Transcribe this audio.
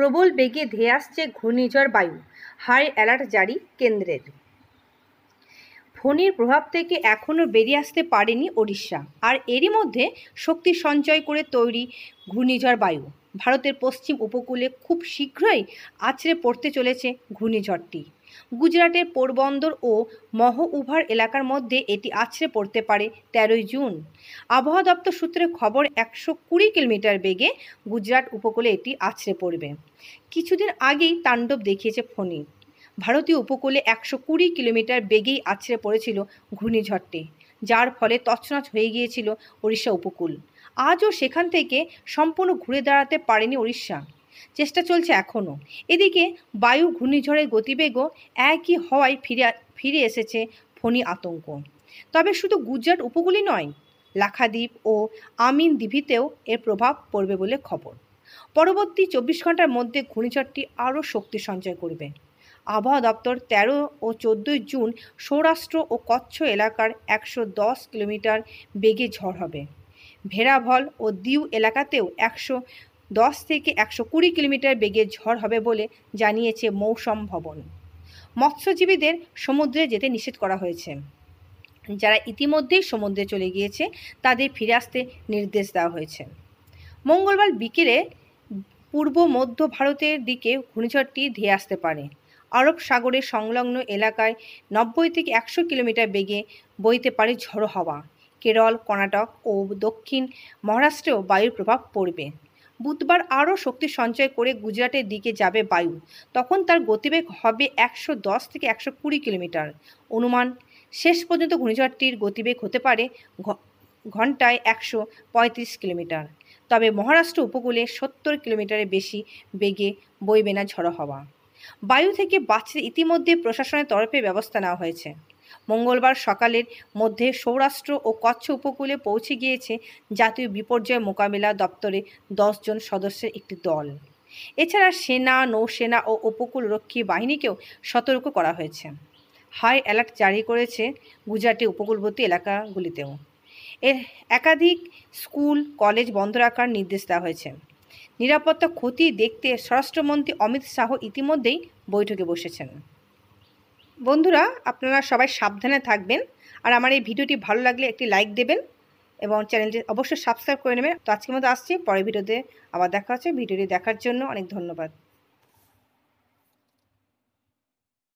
প্রবল বেগে ধেয়ে আসছে ঘূর্ণিঝড় বায়ু হাই অ্যালার্ট জারি কেন্দ্রের ফণির প্রভাব থেকে এখনও বেরিয়ে আসতে পারেনি ওড়িশা আর এরই মধ্যে শক্তি সঞ্চয় করে তৈরি ঘূর্ণিঝড় বায়ু ভারতের পশ্চিম উপকূলে খুব শীঘ্রই আছড়ে পড়তে চলেছে ঘূর্ণিঝড়টি গুজরাটের পোরবন্দর ও মহউভার এলাকার মধ্যে এটি আছড়ে পড়তে পারে তেরোই জুন আবহাওয়া দপ্তর সূত্রে খবর একশো কুড়ি কিলোমিটার বেগে গুজরাট উপকূলে এটি আছড়ে পড়বে কিছুদিন আগেই তাণ্ডব দেখিয়েছে ফণি ভারতীয় উপকূলে একশো কুড়ি কিলোমিটার বেগেই আছড়ে পড়েছিল ঘূর্ণিঝড়টি যার ফলে তছনছ হয়ে গিয়েছিল ওড়িশা উপকূল আজও সেখান থেকে সম্পূর্ণ ঘুরে দাঁড়াতে পারেনি ওড়িশা চেষ্টা চলছে এখনও এদিকে বায়ু ঘূর্ণিঝড়ের গতিবেগও একই হওয়ায় ফিরে ফিরে এসেছে ফণি আতঙ্ক তবে শুধু গুজরাট উপকূলই নয় লাখাদ্বীপ ও আমিন দ্বীপিতেও এর প্রভাব পড়বে বলে খবর পরবর্তী চব্বিশ ঘন্টার মধ্যে ঘূর্ণিঝড়টি আরও শক্তি সঞ্চয় করবে আবহাওয়া দপ্তর ১৩ ও চোদ্দোই জুন সৌরাষ্ট্র ও কচ্ছ এলাকার একশো দশ কিলোমিটার বেগে ঝড় হবে ভেরাভল ও দিউ এলাকাতেও একশো দশ থেকে একশো কুড়ি কিলোমিটার বেগে ঝড় হবে বলে জানিয়েছে মৌসম ভবন মৎস্যজীবীদের সমুদ্রে যেতে নিষেধ করা হয়েছে যারা ইতিমধ্যেই সমুদ্রে চলে গিয়েছে তাদের ফিরে আসতে নির্দেশ দেওয়া হয়েছে মঙ্গলবার বিকেলে পূর্ব মধ্য ভারতের দিকে ঘূর্ণিঝড়টি ধেয়ে আসতে পারে আরব সাগরের সংলগ্ন এলাকায় নব্বই থেকে একশো কিলোমিটার বেগে বইতে পারে ঝড়ো হাওয়া কেরল কর্ণাটক ও দক্ষিণ মহারাষ্ট্রেও বায়ুর প্রভাব পড়বে বুধবার আরও শক্তি সঞ্চয় করে গুজরাটের দিকে যাবে বায়ু তখন তার গতিবেগ হবে একশো দশ থেকে একশো কুড়ি কিলোমিটার অনুমান শেষ পর্যন্ত ঘূর্ণিঝড়টির গতিবেগ হতে পারে ঘন্টায় একশো পঁয়ত্রিশ কিলোমিটার তবে মহারাষ্ট্র উপকূলে সত্তর কিলোমিটারের বেশি বেগে বইবে না ঝড়ো হওয়া বায়ু থেকে বাঁচতে ইতিমধ্যে প্রশাসনের তরফে ব্যবস্থা নেওয়া হয়েছে মঙ্গলবার সকালের মধ্যে সৌরাষ্ট্র ও কচ্ছ উপকূলে পৌঁছে গিয়েছে জাতীয় বিপর্যয় মোকাবিলা দপ্তরে দশজন সদস্যের একটি দল এছাড়া সেনা নৌসেনা ও উপকূলরক্ষী বাহিনীকেও সতর্ক করা হয়েছে হাই অ্যালার্ট জারি করেছে গুজরাটে উপকূলবর্তী এলাকাগুলিতেও এর একাধিক স্কুল কলেজ বন্ধ রাখার নির্দেশ দেওয়া হয়েছে নিরাপত্তা ক্ষতি দেখতে স্বরাষ্ট্রমন্ত্রী অমিত শাহ ইতিমধ্যেই বৈঠকে বসেছেন বন্ধুরা আপনারা সবাই সাবধানে থাকবেন আর আমার এই ভিডিওটি ভালো লাগলে একটি লাইক দেবেন এবং চ্যানেলটি অবশ্যই সাবস্ক্রাইব করে নেবেন তো আজকের মতো আসছি পরের ভিডিওতে আবার দেখা হচ্ছে ভিডিওটি দেখার জন্য অনেক ধন্যবাদ